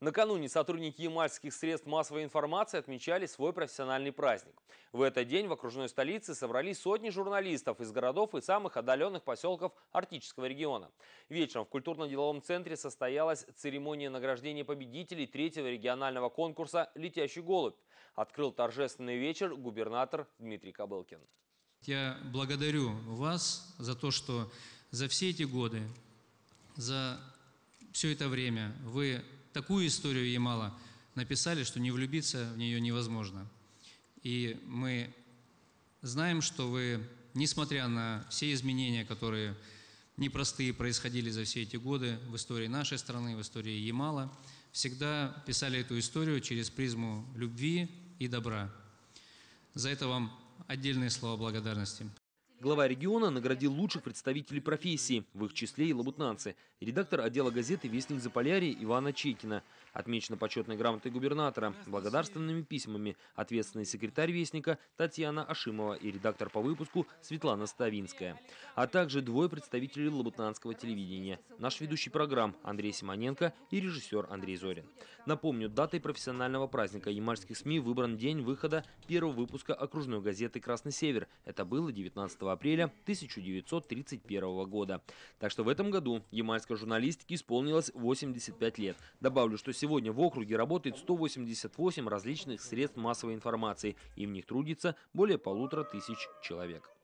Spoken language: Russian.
Накануне сотрудники ямальских средств массовой информации отмечали свой профессиональный праздник. В этот день в окружной столице собрались сотни журналистов из городов и самых отдаленных поселков Арктического региона. Вечером в культурно-деловом центре состоялась церемония награждения победителей третьего регионального конкурса «Летящий голубь». Открыл торжественный вечер губернатор Дмитрий Кобылкин. Я благодарю вас за то, что за все эти годы, за все это время вы такую историю Ямала написали, что не влюбиться в нее невозможно. И мы знаем, что вы, несмотря на все изменения, которые непростые происходили за все эти годы в истории нашей страны, в истории Ямала, всегда писали эту историю через призму любви и добра. За это вам отдельные слова благодарности. Глава региона наградил лучших представителей профессии, в их числе и лабутнанцы, редактор отдела газеты «Вестник Заполярья» Ивана Чекина. Отмечена почетной грамотой губернатора, благодарственными письмами, ответственный секретарь «Вестника» Татьяна Ашимова и редактор по выпуску Светлана Ставинская. А также двое представителей лабутнанского телевидения, наш ведущий программ Андрей Симоненко и режиссер Андрей Зорин. Напомню, датой профессионального праздника ямальских СМИ выбран день выхода первого выпуска окружной газеты «Красный Север». Это было 19 апреля 1931 года. Так что в этом году ямальской журналистике исполнилось 85 лет. Добавлю, что сегодня в округе работает 188 различных средств массовой информации, и в них трудится более полутора тысяч человек.